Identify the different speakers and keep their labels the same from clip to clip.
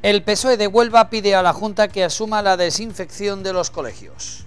Speaker 1: El PSOE de Huelva pide a la Junta que asuma la desinfección de los colegios.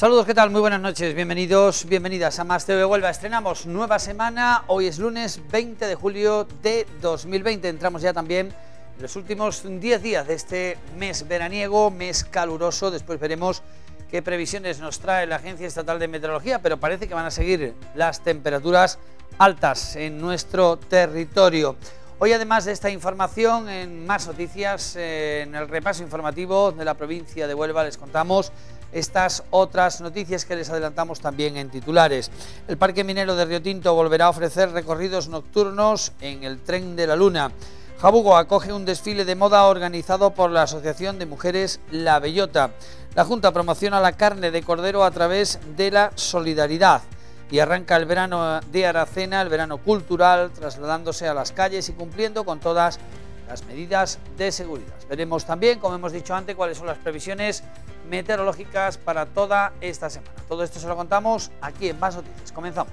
Speaker 1: Saludos, ¿qué tal? Muy buenas noches, bienvenidos, bienvenidas a Más TV Huelva. Estrenamos nueva semana, hoy es lunes 20 de julio de 2020. Entramos ya también en los últimos 10 días de este mes veraniego, mes caluroso. Después veremos qué previsiones nos trae la Agencia Estatal de Meteorología, pero parece que van a seguir las temperaturas altas en nuestro territorio. Hoy, además de esta información, en más noticias, eh, en el repaso informativo de la provincia de Huelva les contamos estas otras noticias que les adelantamos también en titulares. El Parque Minero de Río Tinto volverá a ofrecer recorridos nocturnos en el Tren de la Luna. Jabugo acoge un desfile de moda organizado por la Asociación de Mujeres La Bellota. La Junta promociona la carne de cordero a través de la solidaridad y arranca el verano de Aracena, el verano cultural, trasladándose a las calles y cumpliendo con todas las medidas de seguridad. Veremos también, como hemos dicho antes, cuáles son las previsiones meteorológicas para toda esta semana. Todo esto se lo contamos aquí en Más Noticias. Comenzamos.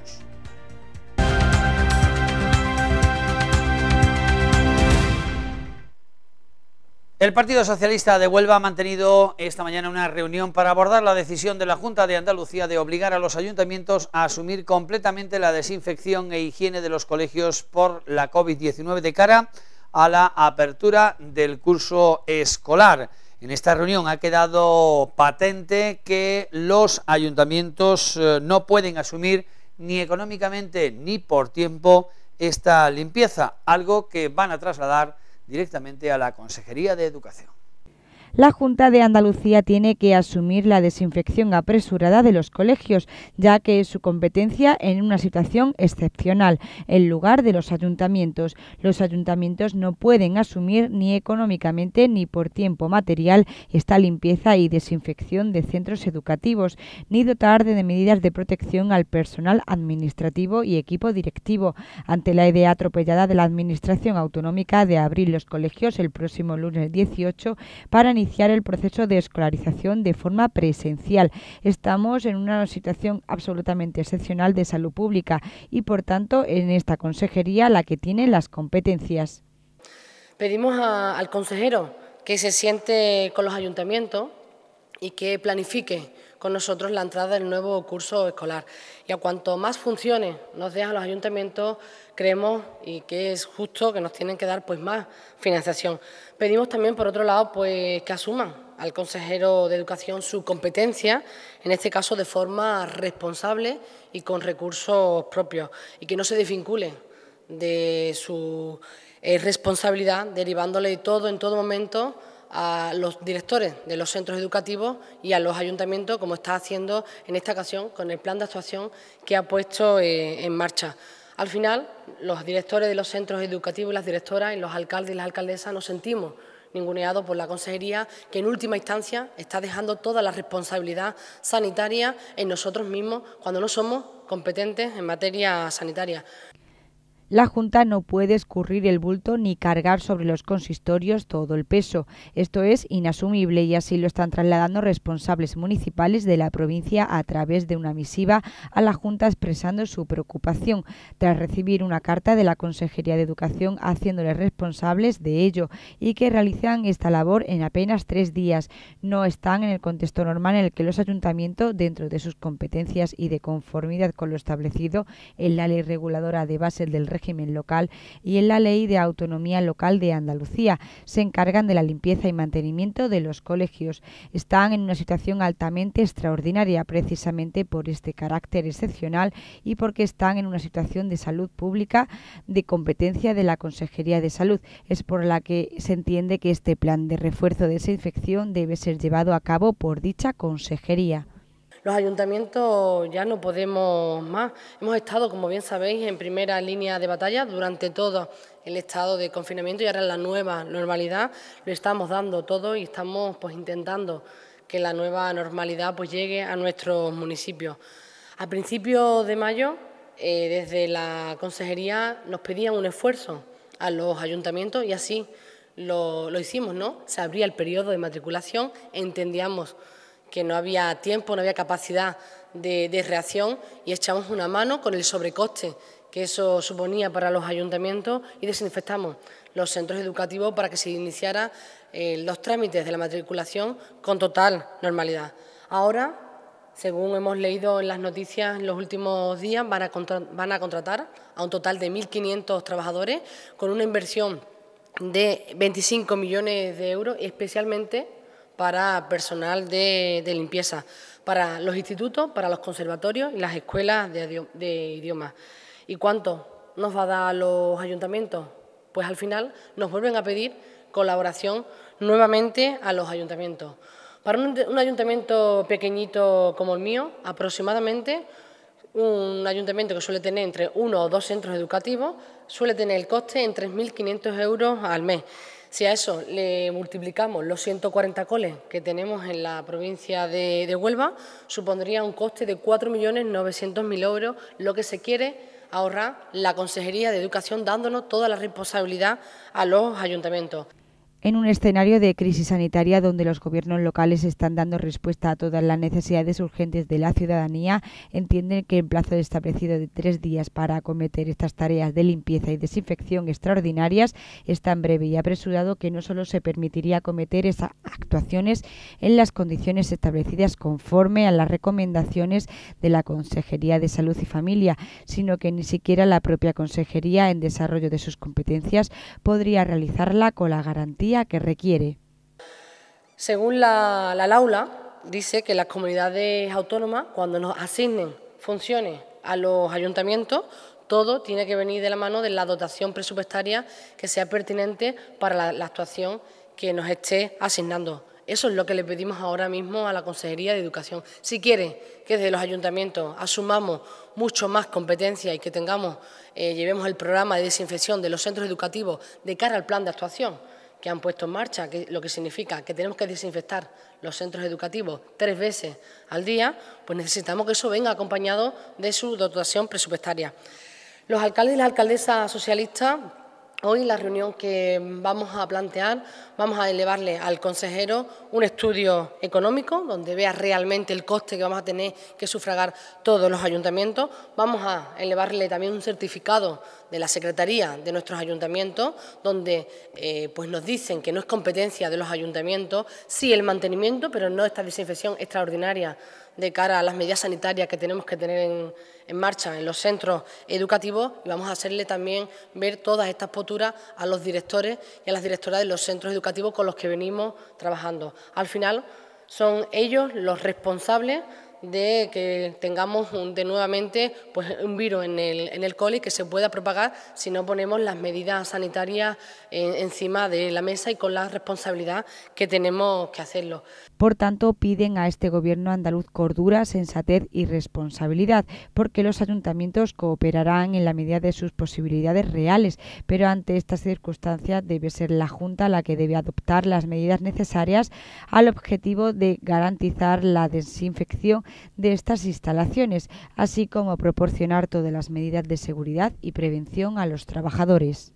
Speaker 1: El Partido Socialista de Huelva ha mantenido esta mañana una reunión para abordar la decisión de la Junta de Andalucía de obligar a los ayuntamientos a asumir completamente la desinfección e higiene de los colegios por la COVID-19 de cara a la apertura del curso escolar. En esta reunión ha quedado patente que los ayuntamientos eh, no pueden asumir ni económicamente ni por tiempo esta limpieza, algo que van a trasladar directamente a la Consejería de Educación
Speaker 2: la Junta de Andalucía tiene que asumir la desinfección apresurada de los colegios, ya que es su competencia en una situación excepcional, en lugar de los ayuntamientos. Los ayuntamientos no pueden asumir ni económicamente ni por tiempo material esta limpieza y desinfección de centros educativos, ni dotar de medidas de protección al personal administrativo y equipo directivo. Ante la idea atropellada de la Administración Autonómica de abrir los colegios el próximo lunes 18 para iniciar el proceso de escolarización de forma presencial. Estamos en una situación absolutamente excepcional de salud pública y, por tanto, en esta consejería la que tiene las competencias.
Speaker 3: Pedimos al consejero que se siente con los ayuntamientos y que planifique con nosotros la entrada del nuevo curso escolar. Y a cuanto más funcione... nos dejan los ayuntamientos, creemos y que es justo que nos tienen que dar pues más financiación. Pedimos también, por otro lado, pues que asuman al consejero de Educación su competencia, en este caso de forma responsable y con recursos propios, y que no se desvincule de su eh, responsabilidad, derivándole todo en todo momento a los directores de los centros educativos y a los ayuntamientos, como está haciendo en esta ocasión con el plan de actuación que ha puesto eh, en marcha. Al final, los directores de los centros educativos, las directoras y los alcaldes y las alcaldesas nos sentimos ninguneados por la consejería, que en última instancia está dejando toda la responsabilidad sanitaria en nosotros mismos cuando no somos competentes en materia sanitaria.
Speaker 2: La Junta no puede escurrir el bulto ni cargar sobre los consistorios todo el peso. Esto es inasumible y así lo están trasladando responsables municipales de la provincia a través de una misiva a la Junta expresando su preocupación, tras recibir una carta de la Consejería de Educación haciéndoles responsables de ello y que realizan esta labor en apenas tres días. No están en el contexto normal en el que los ayuntamientos, dentro de sus competencias y de conformidad con lo establecido en la ley reguladora de base del régimen local y en la Ley de Autonomía Local de Andalucía. Se encargan de la limpieza y mantenimiento de los colegios. Están en una situación altamente extraordinaria precisamente por este carácter excepcional y porque están en una situación de salud pública de competencia de la Consejería de Salud. Es por la que se entiende que este plan de refuerzo de esa infección debe ser llevado a cabo por dicha consejería.
Speaker 3: Los ayuntamientos ya no podemos más. Hemos estado, como bien sabéis, en primera línea de batalla durante todo el estado de confinamiento y ahora en la nueva normalidad lo estamos dando todo y estamos pues, intentando que la nueva normalidad pues, llegue a nuestros municipios. A principios de mayo, eh, desde la consejería nos pedían un esfuerzo a los ayuntamientos y así lo, lo hicimos, ¿no? Se abría el periodo de matriculación, entendíamos que no había tiempo, no había capacidad de, reacción y echamos una mano con el sobrecoste que eso suponía para los ayuntamientos y desinfectamos los centros educativos para que se iniciaran eh, los trámites de la matriculación con total normalidad. Ahora según hemos leído en las noticias en los últimos días, van a, van a contratar a un total de 1.500 trabajadores con una inversión de 25 millones de euros, especialmente para personal de, limpieza, para los institutos, para los conservatorios y las escuelas de, idiomas. ¿Y cuánto nos va a dar los ayuntamientos? Pues al final nos vuelven a pedir colaboración nuevamente a los ayuntamientos. Para un, un ayuntamiento pequeñito como el mío, aproximadamente un ayuntamiento que suele tener entre uno o dos centros educativos, suele tener el coste en 3.500 euros al mes. Si a eso le multiplicamos los 140 coles que tenemos en la provincia de, Huelva, supondría un coste de 4.900.000 euros, lo que se quiere ahorrar la Consejería de Educación dándonos toda la responsabilidad a los ayuntamientos
Speaker 2: en un escenario de crisis sanitaria donde los gobiernos locales están dando respuesta a todas las necesidades urgentes de la ciudadanía, entienden que el plazo establecido de tres días para acometer estas tareas de limpieza y desinfección extraordinarias es tan breve y apresurado que no solo se permitiría acometer esas actuaciones en las condiciones establecidas conforme a las recomendaciones de la Consejería de Salud y Familia, sino que ni siquiera la propia Consejería, en desarrollo de sus competencias, podría realizarla con la garantía que requiere.
Speaker 3: Según la, LAULA, dice que las comunidades autónomas, cuando nos asignen funciones a los ayuntamientos, todo tiene que venir de la mano de la dotación presupuestaria que sea pertinente para la, actuación que nos esté asignando. Eso es lo que le pedimos ahora mismo a la Consejería de Educación. Si quiere que desde los ayuntamientos asumamos mucho más competencia y que tengamos, eh, llevemos el programa de desinfección de los centros educativos de cara al plan de actuación, que han puesto en marcha, que, lo que significa que tenemos que desinfectar los centros educativos tres veces al día, pues necesitamos que eso venga acompañado de su dotación presupuestaria. Los alcaldes y las alcaldesas socialistas Hoy la reunión que vamos a plantear, vamos a elevarle al consejero un estudio económico donde vea realmente el coste que vamos a tener que sufragar todos los ayuntamientos. Vamos a elevarle también un certificado de la Secretaría de nuestros ayuntamientos donde eh, pues nos dicen que no es competencia de los ayuntamientos, sí el mantenimiento, pero no esta desinfección extraordinaria de cara a las medidas sanitarias que tenemos que tener en, marcha en los centros educativos y vamos a hacerle también ver todas estas posturas a los directores y a las directoras de los centros educativos con los que venimos trabajando. Al final son ellos los responsables de que tengamos de nuevamente pues, un virus en el, en el cole y que se pueda propagar si no ponemos las medidas sanitarias encima de la mesa y con la responsabilidad que tenemos que hacerlo.
Speaker 2: Por tanto, piden a este gobierno andaluz cordura, sensatez y responsabilidad, porque los ayuntamientos cooperarán en la medida de sus posibilidades reales, pero ante estas circunstancias debe ser la Junta la que debe adoptar las medidas necesarias al objetivo de garantizar la desinfección de estas instalaciones, así como proporcionar todas las medidas de seguridad y prevención a los trabajadores.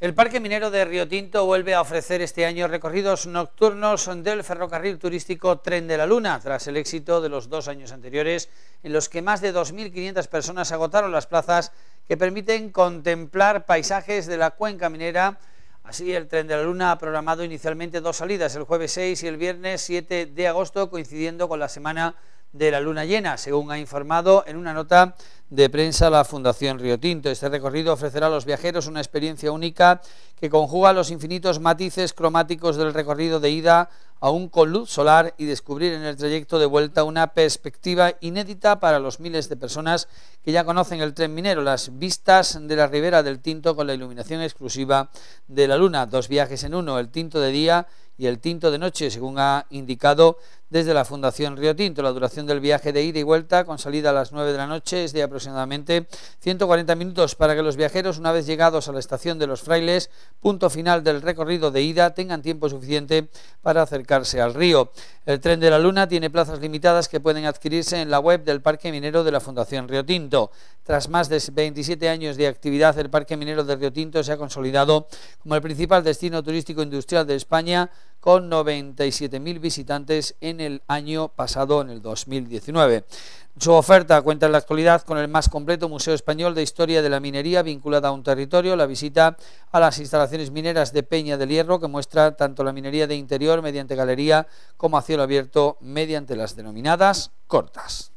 Speaker 1: El Parque Minero de Río Tinto vuelve a ofrecer este año recorridos nocturnos del ferrocarril turístico Tren de la Luna, tras el éxito de los dos años anteriores, en los que más de 2.500 personas agotaron las plazas que permiten contemplar paisajes de la cuenca minera Así, el tren de la Luna ha programado inicialmente dos salidas, el jueves 6 y el viernes 7 de agosto, coincidiendo con la semana de la luna llena, según ha informado en una nota de prensa la Fundación Río Tinto. Este recorrido ofrecerá a los viajeros una experiencia única que conjuga los infinitos matices cromáticos del recorrido de ida aún con luz solar y descubrir en el trayecto de vuelta una perspectiva inédita para los miles de personas que ya conocen el tren minero, las vistas de la ribera del Tinto con la iluminación exclusiva de la luna, dos viajes en uno, el Tinto de día y el Tinto de noche, según ha indicado desde la Fundación Río Tinto. La duración del viaje de ida y vuelta con salida a las 9 de la noche es de aproximadamente 140 minutos para que los viajeros, una vez llegados a la estación de los frailes, punto final del recorrido de ida, tengan tiempo suficiente para acercarse al río. El tren de la Luna tiene plazas limitadas que pueden adquirirse en la web del Parque Minero de la Fundación Río Tinto. Tras más de 27 años de actividad, el Parque Minero de Río Tinto se ha consolidado como el principal destino turístico industrial de España con 97.000 visitantes en el año pasado, en el 2019. Su oferta cuenta en la actualidad con el más completo Museo Español de Historia de la Minería vinculada a un territorio, la visita a las instalaciones mineras de Peña del Hierro, que muestra tanto la minería de interior mediante galería como a cielo abierto mediante las denominadas cortas.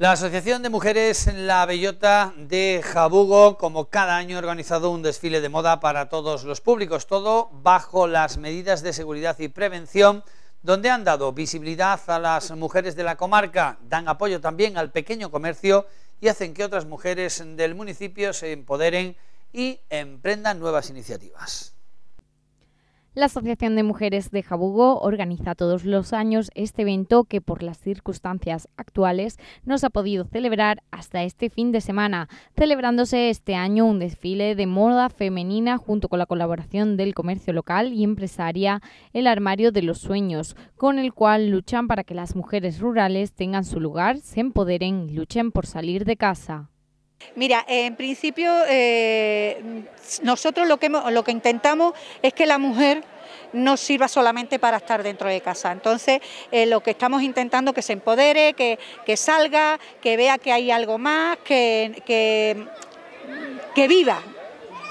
Speaker 1: La Asociación de Mujeres en La Bellota de Jabugo, como cada año, ha organizado un desfile de moda para todos los públicos, todo bajo las medidas de seguridad y prevención, donde han dado visibilidad a las mujeres de la comarca, dan apoyo también al pequeño comercio y hacen que otras mujeres del municipio se empoderen y emprendan nuevas iniciativas.
Speaker 4: La Asociación de Mujeres de Jabugo organiza todos los años este evento que por las circunstancias actuales no se ha podido celebrar hasta este fin de semana, celebrándose este año un desfile de moda femenina junto con la colaboración del comercio local y empresaria El Armario de los Sueños, con el cual luchan para que las mujeres rurales tengan su lugar, se empoderen y luchen por salir de casa.
Speaker 5: Mira, en principio eh, nosotros lo que, lo que intentamos es que la mujer no sirva solamente para estar dentro de casa. Entonces, eh, lo que estamos intentando es que se empodere, que, salga, que vea que hay algo más, que, que viva,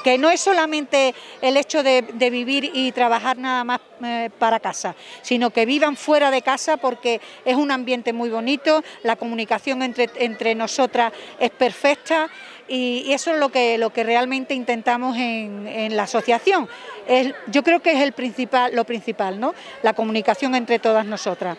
Speaker 5: que no es solamente el hecho de, vivir y trabajar nada más eh, para casa, sino que vivan fuera de casa porque es un ambiente muy bonito, la comunicación entre, nosotras es perfecta y, eso es lo que, lo que realmente intentamos en, la asociación. yo creo que es el lo principal, ¿no? la comunicación entre todas nosotras.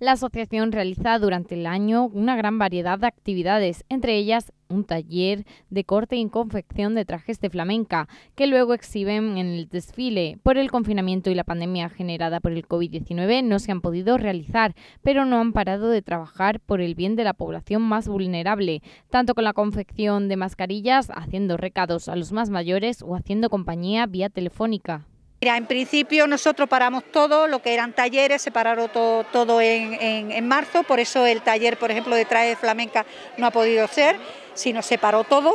Speaker 4: La asociación realiza durante el año una gran variedad de actividades, entre ellas un taller de corte y confección de trajes de flamenca, que luego exhiben en el desfile. Por el confinamiento y la pandemia generada por el COVID-19 no se han podido realizar, pero no han parado de trabajar por el bien de la población más vulnerable, tanto con la confección de mascarillas, haciendo recados a los más mayores o haciendo compañía vía telefónica.
Speaker 5: Mira, en principio nosotros paramos todo, lo que eran talleres, se pararon todo, en, marzo, por eso el taller, por ejemplo, de de flamenca no ha podido ser, sino se paró todo.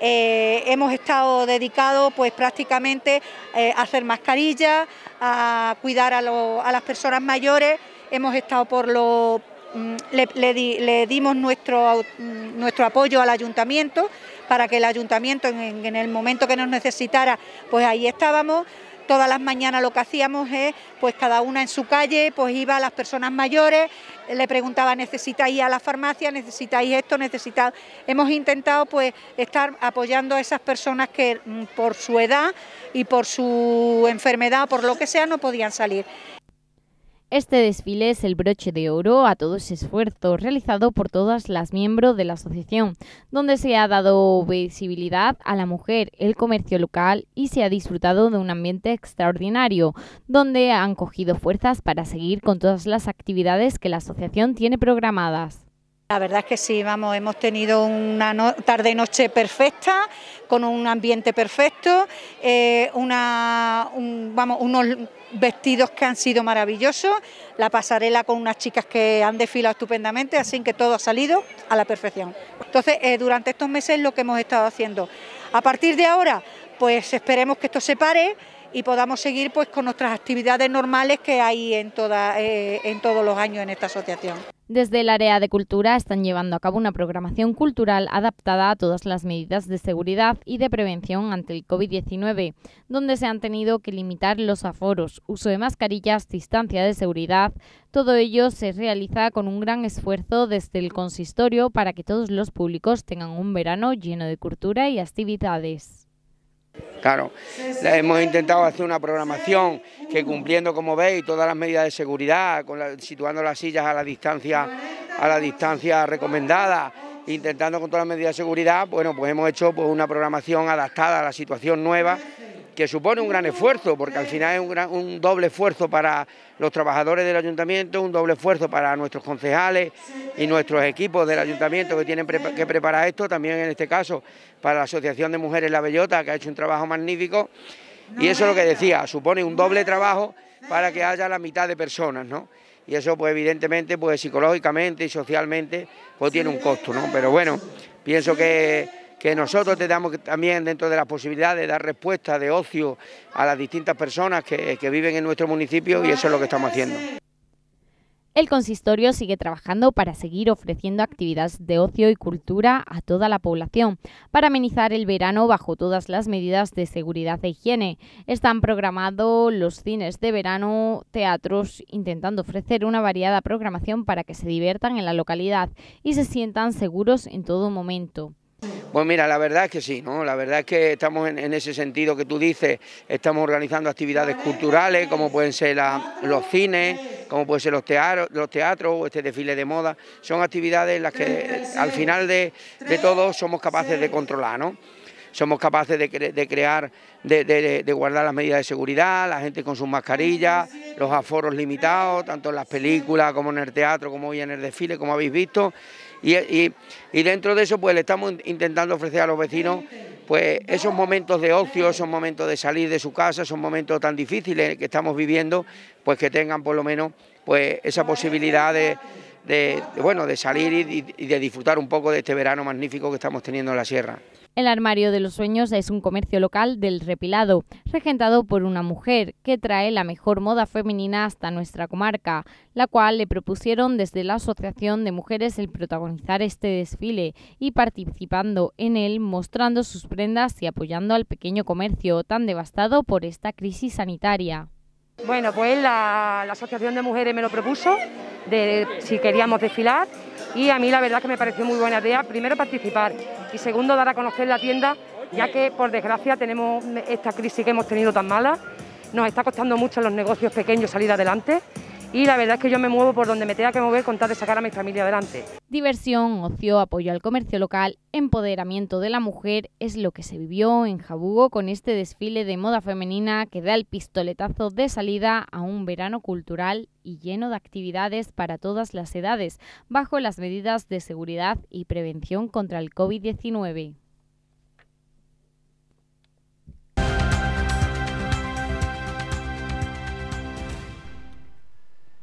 Speaker 5: Eh, hemos estado dedicados pues prácticamente eh, a hacer mascarillas, a cuidar a, las personas mayores, hemos estado por lo... Mm, le, dimos nuestro, mm, nuestro apoyo al ayuntamiento para que el ayuntamiento en el momento que nos necesitara, pues ahí estábamos todas las mañanas lo que hacíamos es, pues cada una en su calle, pues iba a las personas mayores, le preguntaba, ¿necesitáis a la farmacia? ¿Necesitáis esto? ¿Necesitáis? Hemos intentado pues estar apoyando a esas personas que mm, por su edad y por su enfermedad, por lo que sea, no podían salir.
Speaker 4: Este desfile es el broche de oro a todo ese esfuerzo realizado por todas las miembros de la asociación, donde se ha dado visibilidad a la mujer, el comercio local y se ha disfrutado de un ambiente extraordinario, donde han cogido fuerzas para seguir con todas las actividades que la asociación tiene programadas.
Speaker 5: La verdad es que sí, vamos, hemos tenido una tarde tarde-noche perfecta, con un ambiente perfecto, eh, vamos, unos vestidos que han sido maravillosos, la pasarela con unas chicas que han desfilado estupendamente, así que todo ha salido a la perfección. Entonces, eh, durante estos meses lo que hemos estado haciendo. A partir de ahora, pues esperemos que esto se pare y podamos seguir pues con nuestras actividades normales que hay en eh, todos los años en esta asociación.
Speaker 4: Desde el área de cultura están llevando a cabo una programación cultural adaptada a todas las medidas de seguridad y de prevención ante el COVID-19, donde se han tenido que limitar los aforos, uso de mascarillas, distancia de seguridad. Todo ello se realiza con un gran esfuerzo desde el consistorio para que todos los públicos tengan un verano lleno de cultura y actividades.
Speaker 6: Claro, hemos intentado hacer una programación que cumpliendo, como veis, todas las medidas de seguridad, situando las sillas a la distancia, a la distancia recomendada, intentando con todas las medidas de seguridad, bueno, pues hemos hecho pues, una programación adaptada a la situación nueva que supone un gran esfuerzo, porque al final es un, doble esfuerzo para los trabajadores del ayuntamiento, un doble esfuerzo para nuestros concejales y nuestros equipos del ayuntamiento que tienen que preparar esto, también en este caso para la Asociación de Mujeres La Bellota, que ha hecho un trabajo magnífico, y eso es lo que decía, supone un doble trabajo para que haya la mitad de personas, ¿no? Y eso, pues evidentemente, pues psicológicamente y socialmente, pues tiene un costo, ¿no? Pero bueno, pienso que que nosotros te damos también dentro de las posibilidades de dar respuesta de ocio a las distintas personas que, que viven en nuestro municipio y eso es lo que estamos haciendo.
Speaker 4: El consistorio sigue trabajando para seguir ofreciendo actividades de ocio y cultura a toda la población, para amenizar el verano bajo todas las medidas de seguridad e higiene. Están programados los cines de verano, teatros, intentando ofrecer una variada programación para que se diviertan en la localidad y se sientan seguros en todo momento.
Speaker 6: Pues mira, la verdad es que sí, ¿no? La verdad es que estamos en, ese sentido que tú dices, estamos organizando actividades culturales, como pueden ser los cines, como pueden ser los teatros, los teatros o este desfile de moda. Son actividades en las que al final de, todo somos capaces de controlar, ¿no? somos capaces de, crear, de, guardar las medidas de seguridad, la gente con sus mascarillas, los aforos limitados, tanto en las películas como en el teatro, como hoy en el desfile, como habéis visto, y, dentro de eso pues le estamos intentando ofrecer a los vecinos pues esos momentos de ocio, esos momentos de salir de su casa, esos momentos tan difíciles que estamos viviendo, pues que tengan por lo menos pues esa posibilidad de, bueno de salir y de disfrutar un poco de este verano magnífico que estamos teniendo en la sierra.
Speaker 4: El Armario de los Sueños es un comercio local del Repilado, regentado por una mujer que trae la mejor moda femenina hasta nuestra comarca, la cual le propusieron desde la Asociación de Mujeres el protagonizar este desfile y participando en él, mostrando sus prendas y apoyando al pequeño comercio tan
Speaker 3: devastado
Speaker 4: por esta crisis sanitaria.
Speaker 3: Bueno, pues la, Asociación de Mujeres me lo propuso, si queríamos desfilar y a mí la verdad que me pareció muy buena idea, primero participar y segundo dar a conocer la tienda, ya que por desgracia tenemos esta crisis que hemos tenido tan mala, nos está costando mucho los negocios pequeños salir adelante y la verdad es que yo me muevo por donde me tenga que mover con tal de sacar a mi familia adelante.
Speaker 4: Diversión, ocio, apoyo al comercio local, empoderamiento de la mujer es lo que se vivió en Jabugo con este desfile de moda femenina que da el pistoletazo de salida a un verano cultural y lleno de actividades para todas las edades, bajo las medidas de seguridad y prevención contra el COVID-19.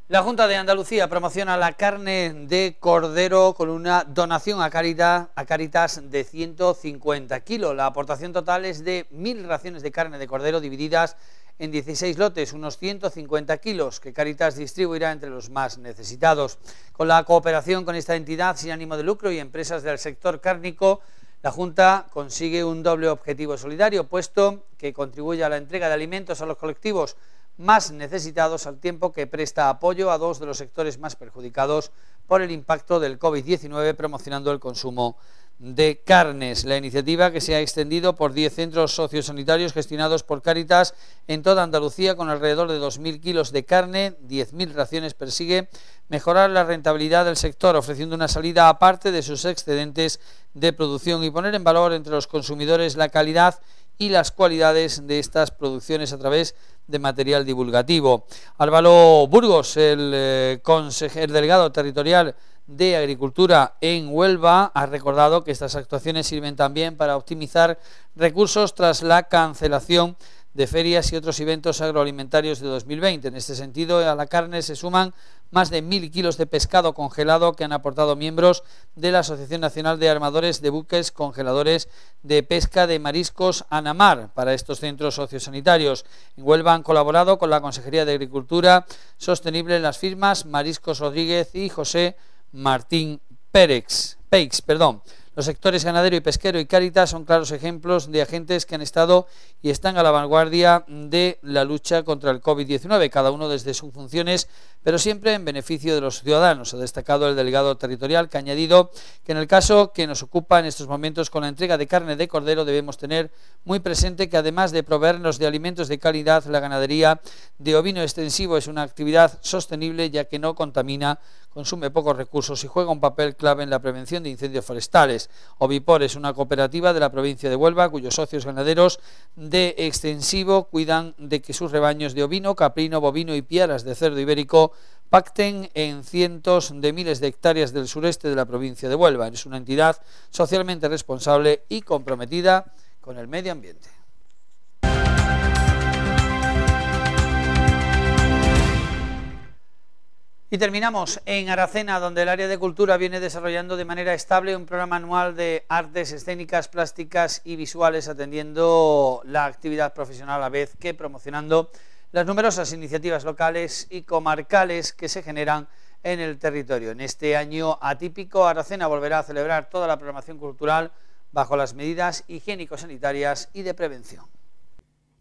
Speaker 1: La Junta de Andalucía promociona la carne de cordero con una donación a Caritas, de 150 kilos. La aportación total es de 1.000 raciones de carne de cordero divididas en 16 lotes, unos 150 kilos, que Caritas distribuirá entre los más necesitados. Con la cooperación con esta entidad sin ánimo de lucro y empresas del sector cárnico, la Junta consigue un doble objetivo solidario, puesto que contribuye a la entrega de alimentos a los colectivos más necesitados al tiempo que presta apoyo a dos de los sectores más perjudicados por el impacto del COVID-19 promocionando el consumo de carnes. La iniciativa que se ha extendido por 10 centros sociosanitarios gestionados por Cáritas en toda Andalucía con alrededor de 2.000 kilos de carne, 10.000 raciones persigue mejorar la rentabilidad del sector ofreciendo una salida aparte de sus excedentes de producción y poner en valor entre los consumidores la calidad y las cualidades de estas producciones a través de material divulgativo. Álvaro Burgos, el eh, consejero delegado territorial de Agricultura en Huelva, ha recordado que estas actuaciones sirven también para optimizar recursos tras la cancelación de ferias y otros eventos agroalimentarios de 2020. En este sentido, a la carne se suman más de mil kilos de pescado congelado que han aportado miembros de la Asociación Nacional de Armadores de Buques Congeladores de Pesca de Mariscos Anamar para estos centros sociosanitarios. En Huelva han colaborado con la Consejería de Agricultura Sostenible en las firmas Mariscos Rodríguez y José Martín Pérez, Peix, perdón. Los sectores ganadero y pesquero y Cáritas son claros ejemplos de agentes que han estado y están a la vanguardia de la lucha contra el COVID-19, cada uno desde sus funciones, pero siempre en beneficio de los ciudadanos. Ha destacado el delegado territorial que ha añadido que en el caso que nos ocupa en estos momentos con la entrega de carne de cordero debemos tener muy presente que además de proveernos de alimentos de calidad, la ganadería de ovino extensivo es una actividad sostenible ya que no contamina, consume pocos recursos y juega un papel clave en la prevención de incendios forestales. Ovipor es una cooperativa de la provincia de Huelva cuyos socios ganaderos de extensivo cuidan de que sus rebaños de ovino, caprino, bovino y piaras de cerdo ibérico pacten en cientos de miles de hectáreas del sureste de la provincia de Huelva. Es una entidad socialmente responsable y comprometida con el medio ambiente. Y terminamos en Aracena, donde el área de cultura viene desarrollando de manera estable un programa anual de artes escénicas, plásticas y visuales, atendiendo la actividad profesional a la vez que promocionando las numerosas iniciativas locales y comarcales que se generan en el territorio. En este año atípico, Aracena volverá a celebrar toda la programación cultural bajo las medidas higiénico-sanitarias y de prevención.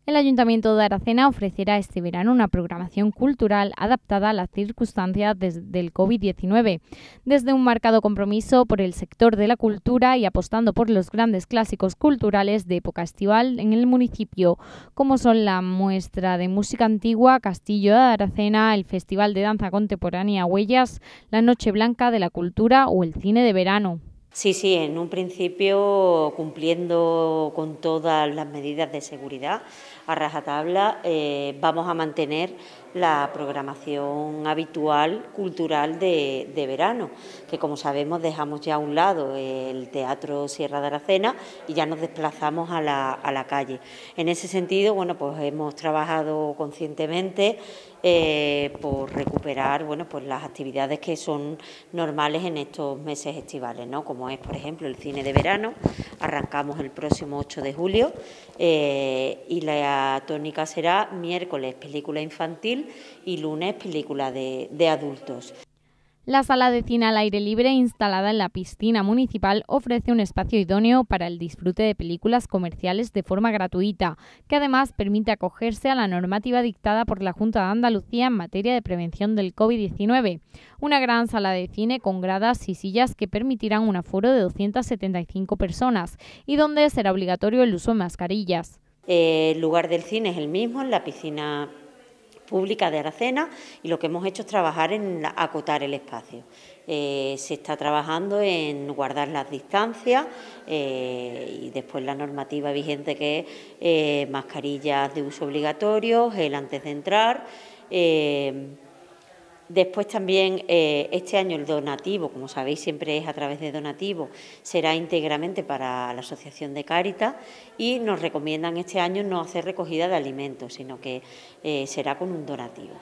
Speaker 4: El Ayuntamiento de Aracena ofrecerá este verano una programación cultural adaptada a las circunstancias del COVID-19, desde un marcado compromiso por el sector de la cultura y apostando por los grandes clásicos culturales de época estival en el municipio, como son la muestra de música antigua Castillo de Aracena, el Festival de Danza Contemporánea Huellas, la Noche Blanca de la Cultura o el Cine de Verano.
Speaker 7: Sí, sí, en un principio cumpliendo con todas las medidas de seguridad a rajatabla. tabla eh, vamos a mantener la programación habitual cultural de, verano, que como sabemos dejamos ya a un lado el Teatro Sierra de Aracena y ya nos desplazamos a la, calle. En ese sentido, bueno, pues hemos trabajado conscientemente eh, por recuperar bueno, pues las actividades que son normales en estos meses estivales, ¿no? como es, por ejemplo, el cine de verano. Arrancamos el próximo 8 de julio eh, y la tónica será miércoles película infantil y lunes película de, adultos.
Speaker 4: La sala de cine al aire libre instalada en la piscina municipal ofrece un espacio idóneo para el disfrute de películas comerciales de forma gratuita, que además permite acogerse a la normativa dictada por la Junta de Andalucía en materia de prevención del COVID-19. Una gran sala de cine con gradas y sillas que permitirán un aforo de 275 personas y donde será obligatorio el uso de mascarillas.
Speaker 7: el lugar del cine es el mismo, en la piscina pública de Aracena y lo que hemos hecho es trabajar en acotar el espacio. Eh, se está trabajando en guardar las distancias eh, y después la normativa vigente que es eh, mascarillas de uso obligatorio, gel antes de entrar. Después también eh, este año el donativo, como sabéis siempre es a través de donativo, será íntegramente para la Asociación de Cáritas y nos recomiendan este año no hacer recogida de alimentos, sino que eh, será con un donativo.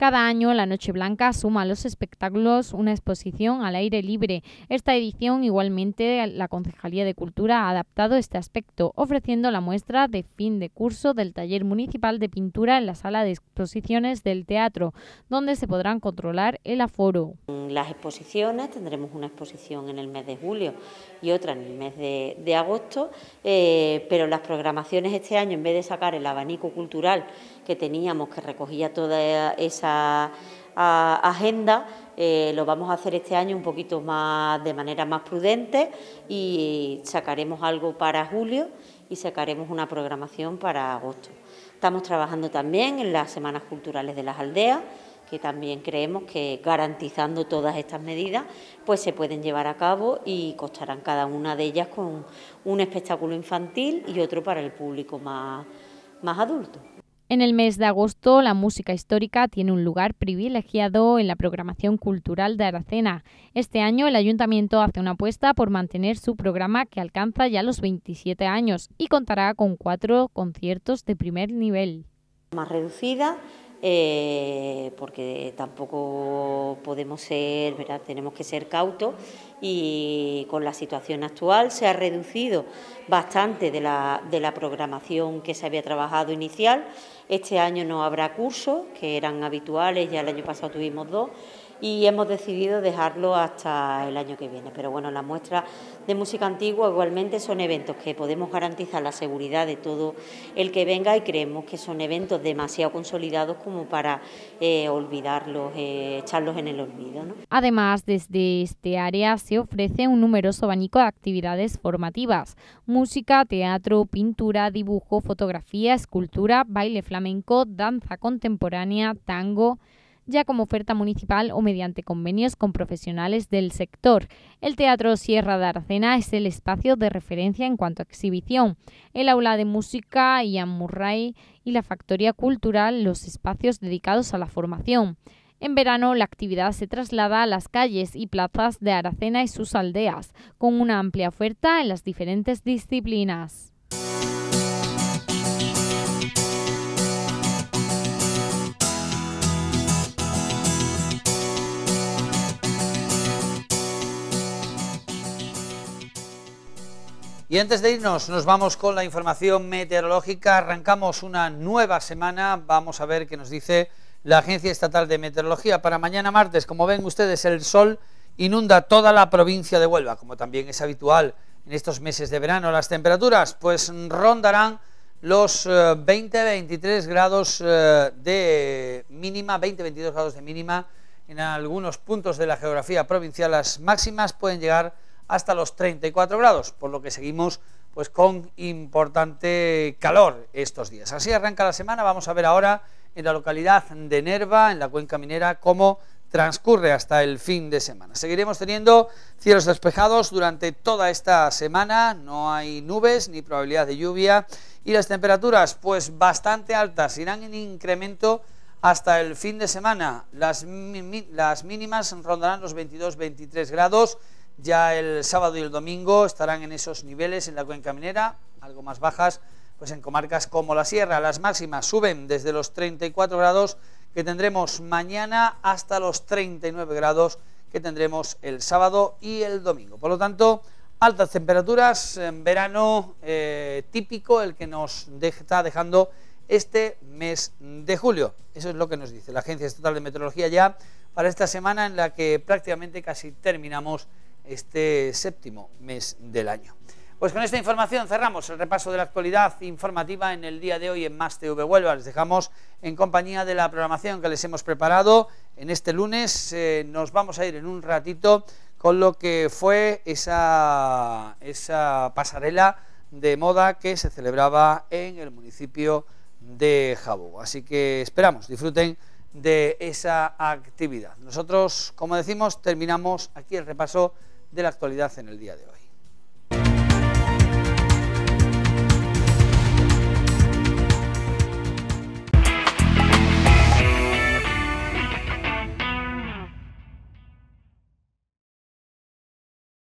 Speaker 4: Cada año la Noche Blanca suma a los espectáculos una exposición al aire libre. Esta edición igualmente la Concejalía de Cultura ha adaptado este aspecto, ofreciendo la muestra de fin de curso del taller municipal de pintura en la sala de exposiciones del teatro, donde se podrán controlar el aforo.
Speaker 7: Las exposiciones, tendremos una exposición en el mes de julio y otra en el mes de, agosto, eh, pero las programaciones este año, en vez de sacar el abanico cultural, que teníamos, que recogía toda esa agenda, eh, lo vamos a hacer este año un poquito más de manera más prudente y sacaremos algo para julio y sacaremos una programación para agosto. Estamos trabajando también en las semanas culturales de las aldeas, que también creemos que garantizando todas estas medidas, pues se pueden llevar a cabo y costarán cada una de ellas con un espectáculo infantil y otro para el público más, más adulto.
Speaker 4: En el mes de agosto, la música histórica tiene un lugar privilegiado en la programación cultural de Aracena. Este año, el ayuntamiento hace una apuesta por mantener su programa que alcanza ya los 27 años y contará con cuatro conciertos de primer nivel.
Speaker 7: Más reducida, eh, porque tampoco podemos ser, tenemos que ser cautos y con la situación actual se ha reducido bastante de la, de la programación que se había trabajado inicial. Este año no habrá cursos, que eran habituales, ya el año pasado tuvimos dos, y hemos decidido dejarlo hasta el año que viene. Pero bueno, las muestras de música antigua igualmente son eventos que podemos garantizar la seguridad de todo el que venga y creemos que son eventos demasiado consolidados como para eh, olvidarlos, eh, echarlos en el olvido.
Speaker 4: Además, desde este área se ofrece un numeroso abanico de actividades formativas, música, teatro, pintura, dibujo, fotografía, escultura, baile flamenco, danza contemporánea, tango, ya como oferta municipal o mediante convenios con profesionales del sector. El Teatro Sierra de Aracena es el espacio de referencia en cuanto a exhibición. El aula de música y Murray y la factoría cultural los espacios dedicados a la formación. En verano, la actividad se traslada a las calles y plazas de Aracena y sus aldeas, con una amplia oferta en las diferentes disciplinas.
Speaker 1: Y antes de irnos, nos vamos con la información meteorológica. Arrancamos una nueva semana. Vamos a ver qué nos dice la Agencia Estatal de Meteorología. Para mañana martes, como ven ustedes, el sol inunda toda la provincia de Huelva, como también es habitual en estos meses de verano. Las temperaturas pues rondarán los 20-23 eh, grados eh, de mínima, 20-22 grados de mínima en algunos puntos de la geografía provincial. Las máximas pueden llegar hasta los 34 grados, por lo que seguimos pues con importante calor estos días. Así arranca la semana, vamos a ver ahora en la localidad de Nerva, en la cuenca minera, cómo transcurre hasta el fin de semana. Seguiremos teniendo cielos despejados durante toda esta semana, no hay nubes ni probabilidad de lluvia y las temperaturas pues bastante altas, irán en incremento hasta el fin de semana. Las, las mínimas rondarán los 22-23 grados ya el sábado y el domingo estarán en esos niveles en la cuenca minera, algo más bajas, pues en comarcas como la sierra. Las máximas suben desde los 34 grados que tendremos mañana hasta los 39 grados que tendremos el sábado y el domingo. Por lo tanto, altas temperaturas, en verano eh, típico el que nos está dejando este mes de julio. Eso es lo que nos dice la Agencia Estatal de Meteorología ya para esta semana en la que prácticamente casi terminamos este séptimo mes del año. Pues con esta información cerramos el repaso de la actualidad informativa en el día de hoy en Más TV Huelva. Les dejamos en compañía de la programación que les hemos preparado. En este lunes eh, nos vamos a ir en un ratito con lo que fue esa, esa pasarela de moda que se celebraba en el municipio de Jabo. Así que esperamos, disfruten de esa actividad. Nosotros, como decimos, terminamos aquí el repaso de la actualidad en el día de hoy.